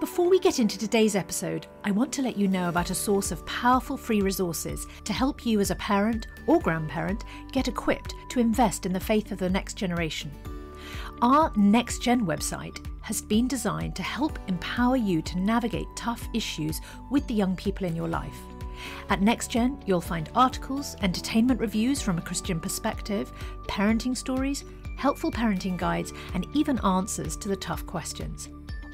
Before we get into today's episode, I want to let you know about a source of powerful free resources to help you as a parent or grandparent get equipped to invest in the faith of the next generation. Our Next Gen website has been designed to help empower you to navigate tough issues with the young people in your life. At NextGen, you'll find articles, entertainment reviews from a Christian perspective, parenting stories, helpful parenting guides, and even answers to the tough questions.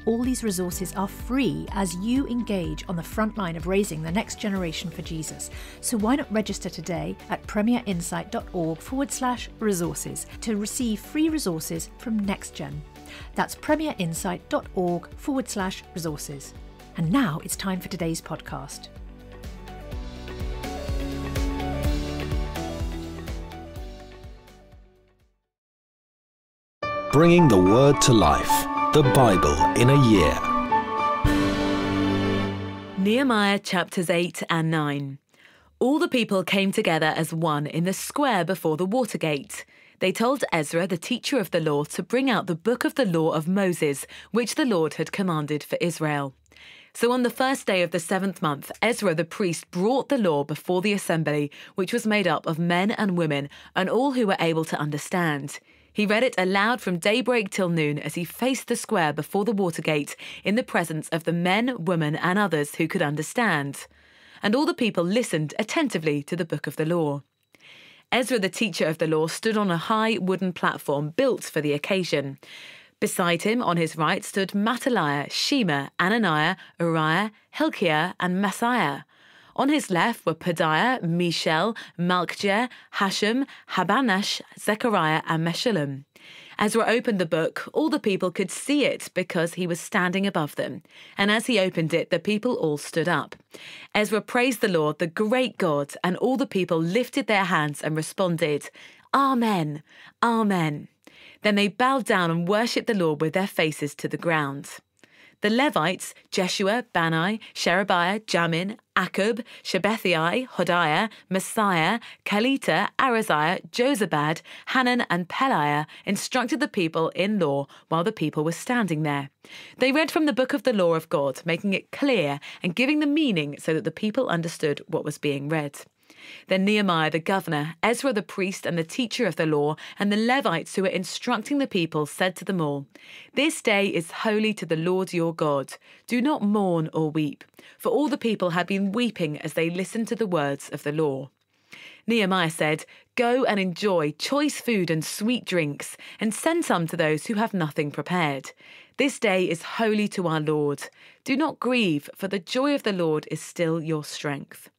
All these resources are free as you engage on the front line of raising the next generation for Jesus. So why not register today at premierinsight.org forward slash resources to receive free resources from NextGen. That's premierinsight.org forward slash resources. And now it's time for today's podcast. Bringing the Word to Life the Bible in a Year. Nehemiah chapters 8 and 9. All the people came together as one in the square before the water gate. They told Ezra, the teacher of the law, to bring out the book of the law of Moses, which the Lord had commanded for Israel. So on the first day of the seventh month, Ezra the priest brought the law before the assembly, which was made up of men and women and all who were able to understand. He read it aloud from daybreak till noon as he faced the square before the Watergate in the presence of the men, women, and others who could understand. And all the people listened attentively to the book of the law. Ezra, the teacher of the law, stood on a high wooden platform built for the occasion. Beside him, on his right, stood Mattaniah, Shema, Ananiah, Uriah, Hilkiah, and Messiah. On his left were Padiah, Mishael, Malkjah, Hashem, Habanash, Zechariah, and Meshullam. Ezra opened the book, all the people could see it because he was standing above them. And as he opened it, the people all stood up. Ezra praised the Lord, the great God, and all the people lifted their hands and responded, Amen, Amen. Then they bowed down and worshipped the Lord with their faces to the ground. The Levites, Jeshua, Bani, Sherebiah, Jamin, Akub, Shabethai, Hodiah, Messiah, Kalita, Araziah, Josabad, Hanan, and Peliah instructed the people in law while the people were standing there. They read from the book of the law of God, making it clear and giving the meaning so that the people understood what was being read. Then Nehemiah the governor, Ezra the priest and the teacher of the law, and the Levites who were instructing the people said to them all, This day is holy to the Lord your God. Do not mourn or weep, for all the people had been weeping as they listened to the words of the law. Nehemiah said, Go and enjoy choice food and sweet drinks, and send some to those who have nothing prepared. This day is holy to our Lord. Do not grieve, for the joy of the Lord is still your strength.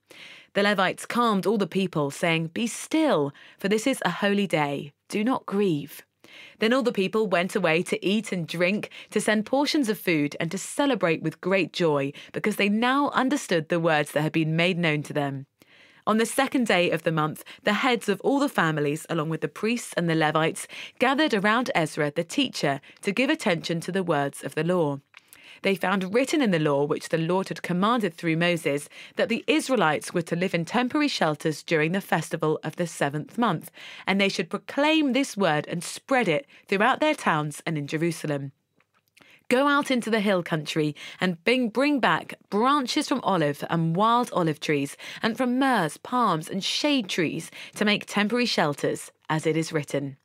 The Levites calmed all the people, saying, Be still, for this is a holy day. Do not grieve. Then all the people went away to eat and drink, to send portions of food, and to celebrate with great joy, because they now understood the words that had been made known to them. On the second day of the month, the heads of all the families, along with the priests and the Levites, gathered around Ezra the teacher to give attention to the words of the law. They found written in the law, which the Lord had commanded through Moses, that the Israelites were to live in temporary shelters during the festival of the seventh month, and they should proclaim this word and spread it throughout their towns and in Jerusalem. Go out into the hill country and bring, bring back branches from olive and wild olive trees, and from myrs palms, and shade trees to make temporary shelters, as it is written.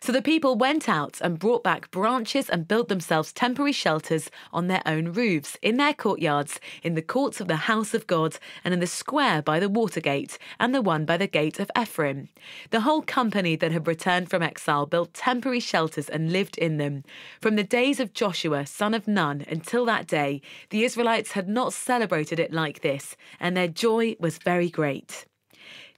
So the people went out and brought back branches and built themselves temporary shelters on their own roofs, in their courtyards, in the courts of the house of God, and in the square by the water gate, and the one by the gate of Ephraim. The whole company that had returned from exile built temporary shelters and lived in them. From the days of Joshua, son of Nun, until that day, the Israelites had not celebrated it like this, and their joy was very great.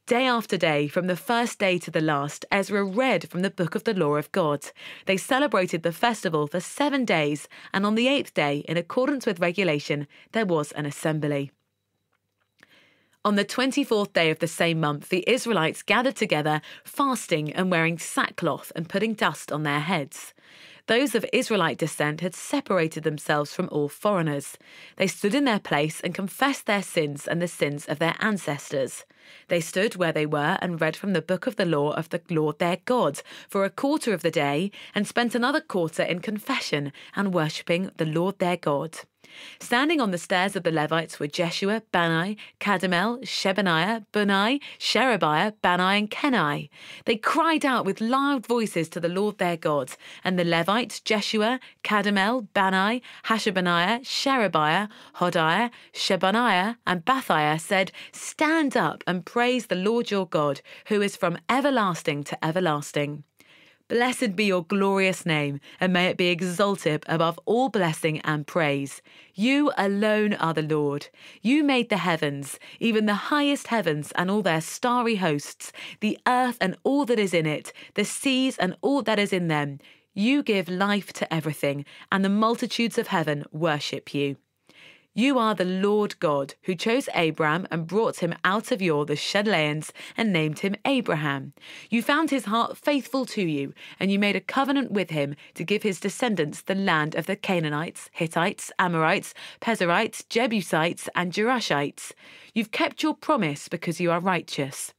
Day after day, from the first day to the last, Ezra read from the book of the law of God. They celebrated the festival for seven days, and on the eighth day, in accordance with regulation, there was an assembly. On the 24th day of the same month, the Israelites gathered together, fasting and wearing sackcloth and putting dust on their heads those of Israelite descent had separated themselves from all foreigners. They stood in their place and confessed their sins and the sins of their ancestors. They stood where they were and read from the book of the law of the Lord their God for a quarter of the day and spent another quarter in confession and worshipping the Lord their God. Standing on the stairs of the Levites were Jeshua, Bani, Kadamel, Shebaniah, Bunai, Sherebiah, Bani, and Kenai. They cried out with loud voices to the Lord their God, and the Levites, Jeshua, Kadamel, Bani, Hashabaniah, Sherebiah, Hodiah, Shebaniah, and Bathiah said, Stand up and praise the Lord your God, who is from everlasting to everlasting. Blessed be your glorious name, and may it be exalted above all blessing and praise. You alone are the Lord. You made the heavens, even the highest heavens and all their starry hosts, the earth and all that is in it, the seas and all that is in them. You give life to everything, and the multitudes of heaven worship you. You are the Lord God who chose Abram and brought him out of Ur the Chaldeans and named him Abraham. You found his heart faithful to you, and you made a covenant with him to give his descendants the land of the Canaanites, Hittites, Amorites, Pezerites, Jebusites, and Jerushites. You've kept your promise because you are righteous.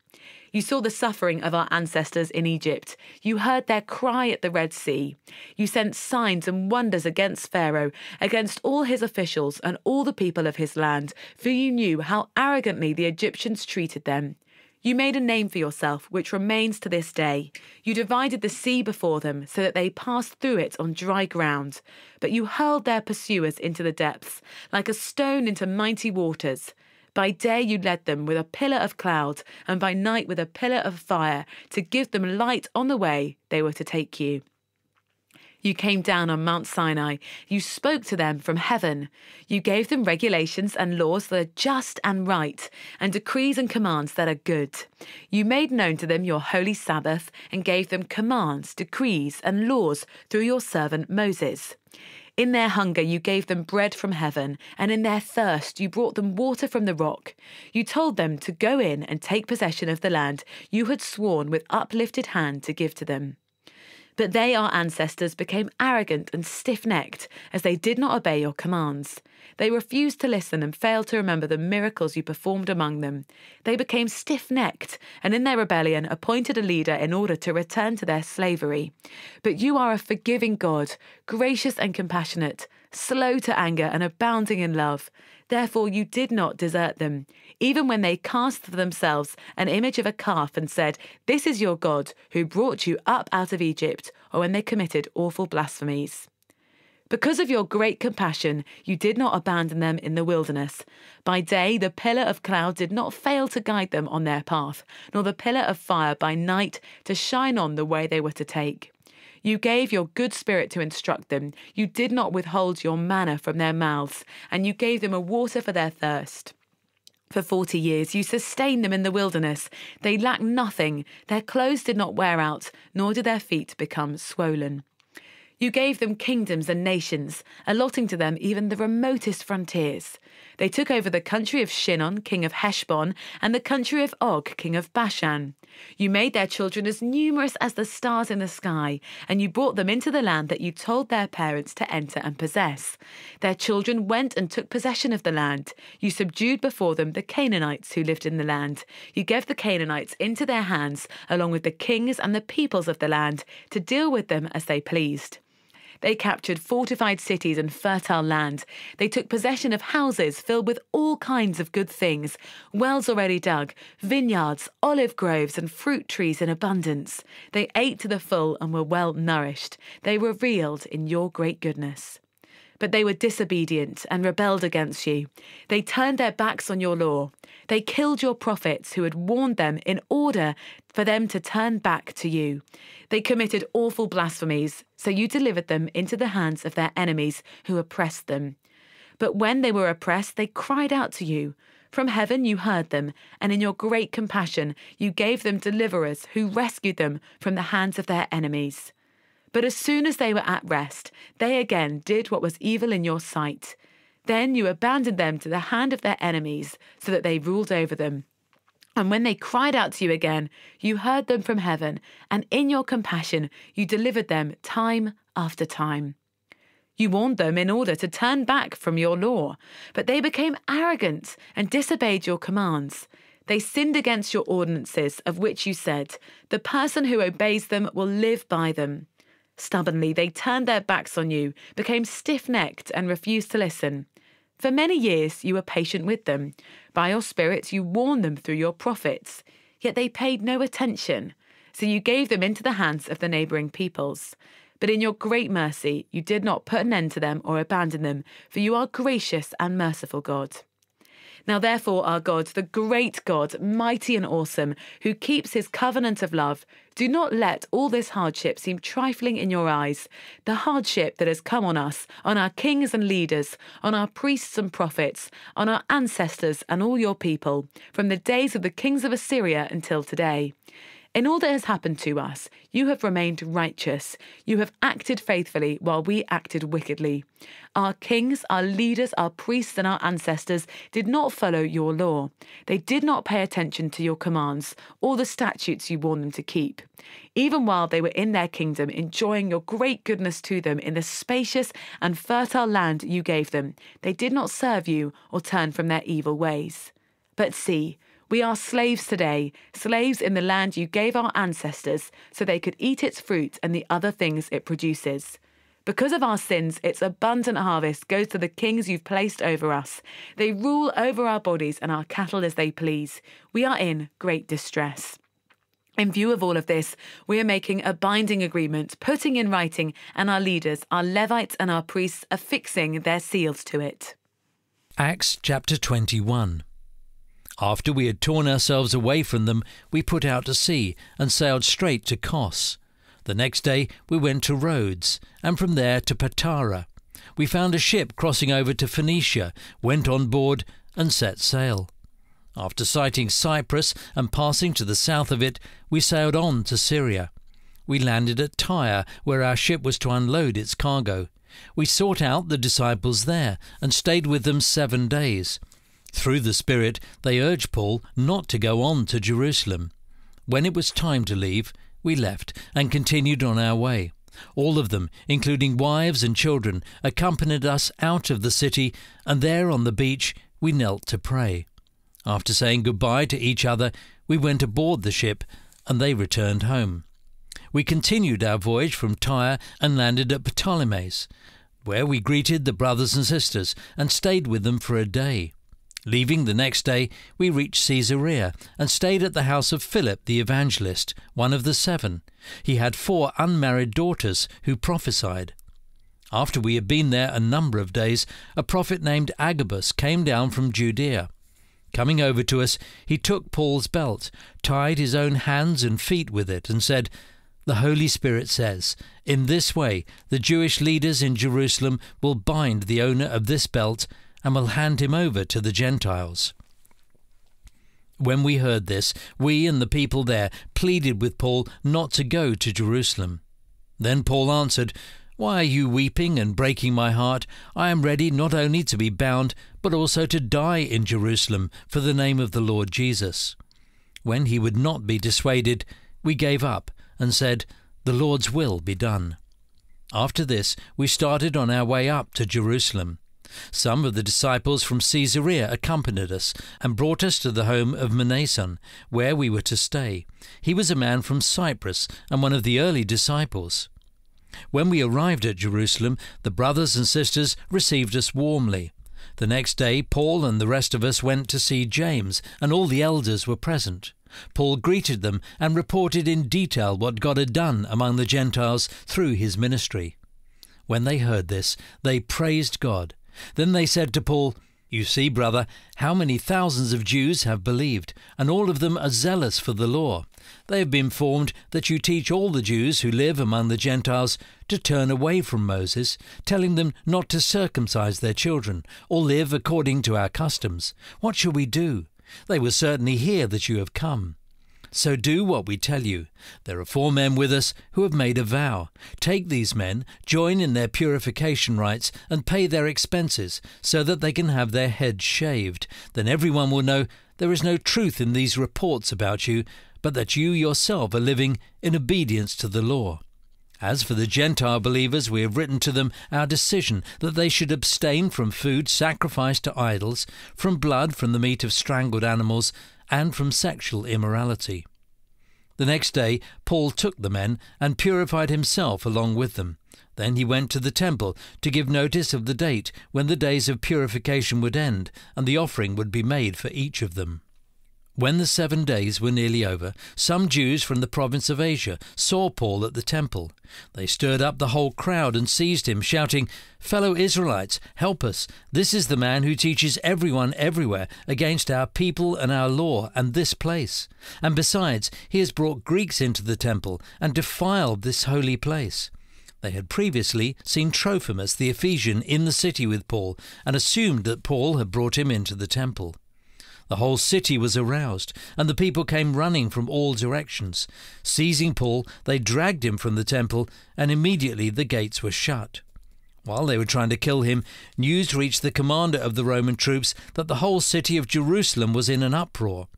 You saw the suffering of our ancestors in Egypt. You heard their cry at the Red Sea. You sent signs and wonders against Pharaoh, against all his officials, and all the people of his land, for you knew how arrogantly the Egyptians treated them. You made a name for yourself, which remains to this day. You divided the sea before them, so that they passed through it on dry ground. But you hurled their pursuers into the depths, like a stone into mighty waters. By day you led them with a pillar of cloud, and by night with a pillar of fire, to give them light on the way they were to take you. You came down on Mount Sinai. You spoke to them from heaven. You gave them regulations and laws that are just and right, and decrees and commands that are good. You made known to them your holy Sabbath and gave them commands, decrees, and laws through your servant Moses. In their hunger, you gave them bread from heaven, and in their thirst, you brought them water from the rock. You told them to go in and take possession of the land you had sworn with uplifted hand to give to them. But they, our ancestors, became arrogant and stiff necked as they did not obey your commands. They refused to listen and failed to remember the miracles you performed among them. They became stiff necked and in their rebellion appointed a leader in order to return to their slavery. But you are a forgiving God, gracious and compassionate, slow to anger and abounding in love. Therefore, you did not desert them, even when they cast for themselves an image of a calf and said, This is your God who brought you up out of Egypt, or when they committed awful blasphemies. Because of your great compassion, you did not abandon them in the wilderness. By day, the pillar of cloud did not fail to guide them on their path, nor the pillar of fire by night to shine on the way they were to take. You gave your good spirit to instruct them. You did not withhold your manna from their mouths, and you gave them a water for their thirst. For 40 years, you sustained them in the wilderness. They lacked nothing. Their clothes did not wear out, nor did their feet become swollen. You gave them kingdoms and nations, allotting to them even the remotest frontiers. They took over the country of Shinon, king of Heshbon, and the country of Og, king of Bashan. You made their children as numerous as the stars in the sky, and you brought them into the land that you told their parents to enter and possess. Their children went and took possession of the land. You subdued before them the Canaanites who lived in the land. You gave the Canaanites into their hands, along with the kings and the peoples of the land, to deal with them as they pleased. They captured fortified cities and fertile land. They took possession of houses filled with all kinds of good things wells already dug, vineyards, olive groves, and fruit trees in abundance. They ate to the full and were well nourished. They were in your great goodness but they were disobedient and rebelled against you. They turned their backs on your law. They killed your prophets who had warned them in order for them to turn back to you. They committed awful blasphemies, so you delivered them into the hands of their enemies who oppressed them. But when they were oppressed, they cried out to you. From heaven you heard them, and in your great compassion you gave them deliverers who rescued them from the hands of their enemies. But as soon as they were at rest, they again did what was evil in your sight. Then you abandoned them to the hand of their enemies, so that they ruled over them. And when they cried out to you again, you heard them from heaven, and in your compassion you delivered them time after time. You warned them in order to turn back from your law, but they became arrogant and disobeyed your commands. They sinned against your ordinances, of which you said, The person who obeys them will live by them. Stubbornly, they turned their backs on you, became stiff necked, and refused to listen. For many years you were patient with them. By your spirits you warned them through your prophets. Yet they paid no attention. So you gave them into the hands of the neighbouring peoples. But in your great mercy you did not put an end to them or abandon them, for you are gracious and merciful God. Now, therefore, our God, the great God, mighty and awesome, who keeps his covenant of love, do not let all this hardship seem trifling in your eyes. The hardship that has come on us, on our kings and leaders, on our priests and prophets, on our ancestors and all your people, from the days of the kings of Assyria until today. In all that has happened to us, you have remained righteous. You have acted faithfully while we acted wickedly. Our kings, our leaders, our priests, and our ancestors did not follow your law. They did not pay attention to your commands or the statutes you warned them to keep. Even while they were in their kingdom, enjoying your great goodness to them in the spacious and fertile land you gave them, they did not serve you or turn from their evil ways. But see, we are slaves today, slaves in the land you gave our ancestors so they could eat its fruit and the other things it produces. Because of our sins, its abundant harvest goes to the kings you've placed over us. They rule over our bodies and our cattle as they please. We are in great distress. In view of all of this, we are making a binding agreement, putting in writing, and our leaders, our Levites and our priests, affixing their seals to it. Acts chapter 21. After we had torn ourselves away from them, we put out to sea and sailed straight to Kos. The next day we went to Rhodes, and from there to Patara. We found a ship crossing over to Phoenicia, went on board, and set sail. After sighting Cyprus and passing to the south of it, we sailed on to Syria. We landed at Tyre, where our ship was to unload its cargo. We sought out the disciples there and stayed with them seven days. Through the Spirit, they urge Paul not to go on to Jerusalem. When it was time to leave, we left and continued on our way. All of them, including wives and children, accompanied us out of the city, and there on the beach we knelt to pray. After saying goodbye to each other, we went aboard the ship, and they returned home. We continued our voyage from Tyre and landed at Ptolemais, where we greeted the brothers and sisters and stayed with them for a day. Leaving the next day, we reached Caesarea and stayed at the house of Philip the evangelist, one of the seven. He had four unmarried daughters who prophesied. After we had been there a number of days, a prophet named Agabus came down from Judea. Coming over to us, he took Paul's belt, tied his own hands and feet with it, and said, The Holy Spirit says, In this way the Jewish leaders in Jerusalem will bind the owner of this belt and will hand him over to the Gentiles. When we heard this, we and the people there pleaded with Paul not to go to Jerusalem. Then Paul answered, Why are you weeping and breaking my heart? I am ready not only to be bound, but also to die in Jerusalem for the name of the Lord Jesus. When he would not be dissuaded, we gave up and said, The Lord's will be done. After this, we started on our way up to Jerusalem. Some of the disciples from Caesarea accompanied us and brought us to the home of Mnason, where we were to stay. He was a man from Cyprus and one of the early disciples. When we arrived at Jerusalem, the brothers and sisters received us warmly. The next day, Paul and the rest of us went to see James, and all the elders were present. Paul greeted them and reported in detail what God had done among the Gentiles through his ministry. When they heard this, they praised God then they said to Paul, You see, brother, how many thousands of Jews have believed, and all of them are zealous for the law. They have been informed that you teach all the Jews who live among the Gentiles to turn away from Moses, telling them not to circumcise their children, or live according to our customs. What shall we do? They will certainly hear that you have come. So do what we tell you. There are four men with us who have made a vow. Take these men, join in their purification rites, and pay their expenses so that they can have their heads shaved. Then everyone will know there is no truth in these reports about you, but that you yourself are living in obedience to the law. As for the Gentile believers, we have written to them our decision that they should abstain from food sacrificed to idols, from blood from the meat of strangled animals, and from sexual immorality. The next day, Paul took the men and purified himself along with them. Then he went to the temple to give notice of the date when the days of purification would end and the offering would be made for each of them. When the seven days were nearly over, some Jews from the province of Asia saw Paul at the temple. They stirred up the whole crowd and seized him, shouting, Fellow Israelites, help us! This is the man who teaches everyone everywhere against our people and our law and this place. And besides, he has brought Greeks into the temple and defiled this holy place. They had previously seen Trophimus the Ephesian in the city with Paul and assumed that Paul had brought him into the temple. The whole city was aroused, and the people came running from all directions. Seizing Paul, they dragged him from the temple, and immediately the gates were shut. While they were trying to kill him, news reached the commander of the Roman troops that the whole city of Jerusalem was in an uproar.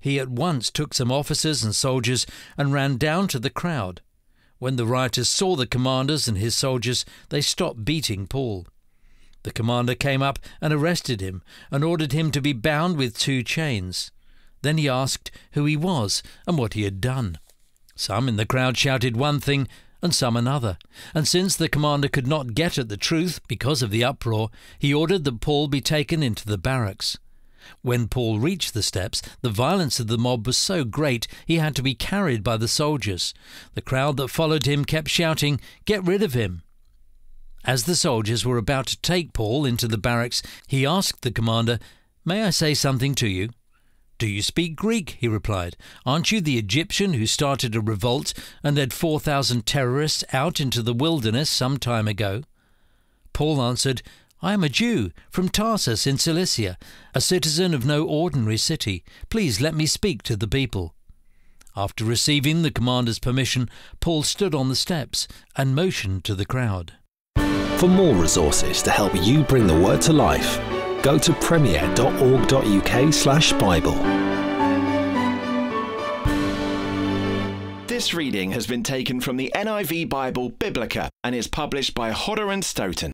He at once took some officers and soldiers and ran down to the crowd. When the rioters saw the commanders and his soldiers, they stopped beating Paul. The commander came up and arrested him and ordered him to be bound with two chains. Then he asked who he was and what he had done. Some in the crowd shouted one thing and some another, and since the commander could not get at the truth because of the uproar, he ordered that Paul be taken into the barracks. When Paul reached the steps, the violence of the mob was so great he had to be carried by the soldiers. The crowd that followed him kept shouting, Get rid of him! As the soldiers were about to take Paul into the barracks, he asked the commander, May I say something to you? Do you speak Greek? he replied. Aren't you the Egyptian who started a revolt and led 4,000 terrorists out into the wilderness some time ago? Paul answered, I am a Jew from Tarsus in Cilicia, a citizen of no ordinary city. Please let me speak to the people. After receiving the commander's permission, Paul stood on the steps and motioned to the crowd. For more resources to help you bring the Word to life, go to premier.org.uk Bible. This reading has been taken from the NIV Bible Biblica and is published by Hodder and Stoughton.